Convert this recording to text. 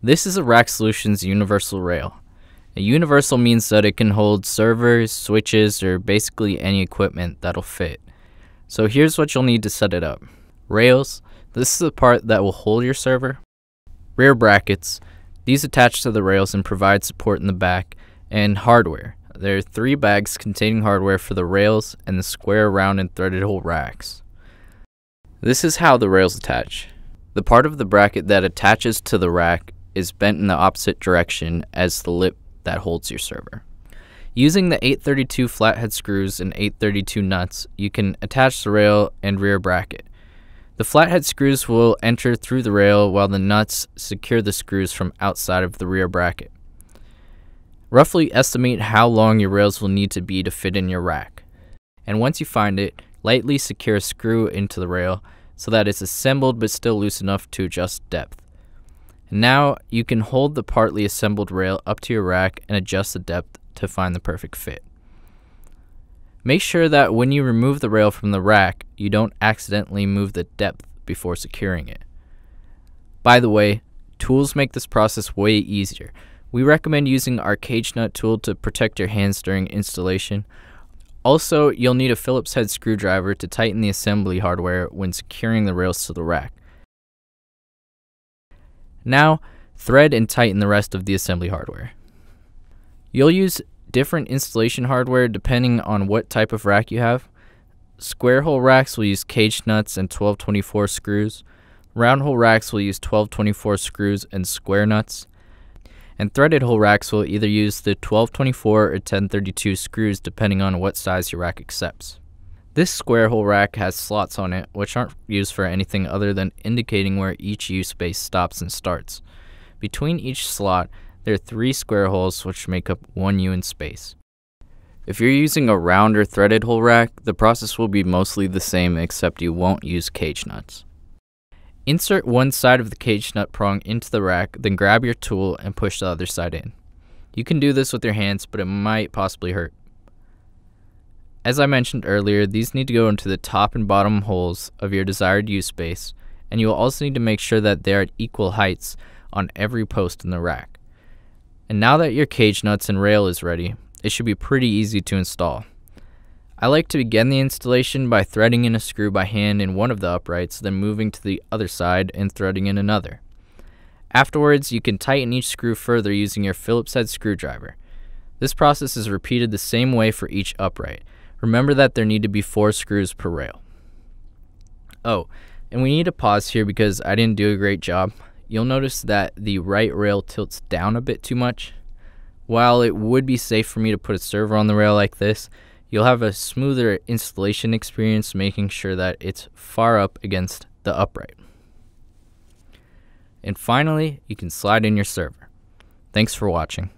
This is a rack solution's universal rail. A universal means that it can hold servers, switches, or basically any equipment that'll fit. So here's what you'll need to set it up. Rails, this is the part that will hold your server. Rear brackets, these attach to the rails and provide support in the back. And hardware, there are three bags containing hardware for the rails and the square, round, and threaded hole racks. This is how the rails attach. The part of the bracket that attaches to the rack is bent in the opposite direction as the lip that holds your server. Using the 832 flathead screws and 832 nuts, you can attach the rail and rear bracket. The flathead screws will enter through the rail while the nuts secure the screws from outside of the rear bracket. Roughly estimate how long your rails will need to be to fit in your rack. And once you find it, lightly secure a screw into the rail so that it's assembled but still loose enough to adjust depth. Now you can hold the partly assembled rail up to your rack and adjust the depth to find the perfect fit. Make sure that when you remove the rail from the rack, you don't accidentally move the depth before securing it. By the way, tools make this process way easier. We recommend using our cage nut tool to protect your hands during installation. Also, you'll need a Phillips head screwdriver to tighten the assembly hardware when securing the rails to the rack. Now, thread and tighten the rest of the assembly hardware. You'll use different installation hardware depending on what type of rack you have. Square hole racks will use cage nuts and 1224 screws. Round hole racks will use 1224 screws and square nuts. And threaded hole racks will either use the 1224 or 1032 screws depending on what size your rack accepts. This square hole rack has slots on it, which aren't used for anything other than indicating where each U space stops and starts. Between each slot, there are three square holes which make up one U in space. If you're using a round or threaded hole rack, the process will be mostly the same except you won't use cage nuts. Insert one side of the cage nut prong into the rack, then grab your tool and push the other side in. You can do this with your hands, but it might possibly hurt. As I mentioned earlier, these need to go into the top and bottom holes of your desired use space, and you will also need to make sure that they are at equal heights on every post in the rack. And now that your cage nuts and rail is ready, it should be pretty easy to install. I like to begin the installation by threading in a screw by hand in one of the uprights, then moving to the other side and threading in another. Afterwards, you can tighten each screw further using your Phillips head screwdriver. This process is repeated the same way for each upright, Remember that there need to be four screws per rail. Oh, and we need to pause here because I didn't do a great job. You'll notice that the right rail tilts down a bit too much. While it would be safe for me to put a server on the rail like this, you'll have a smoother installation experience making sure that it's far up against the upright. And finally, you can slide in your server. Thanks for watching.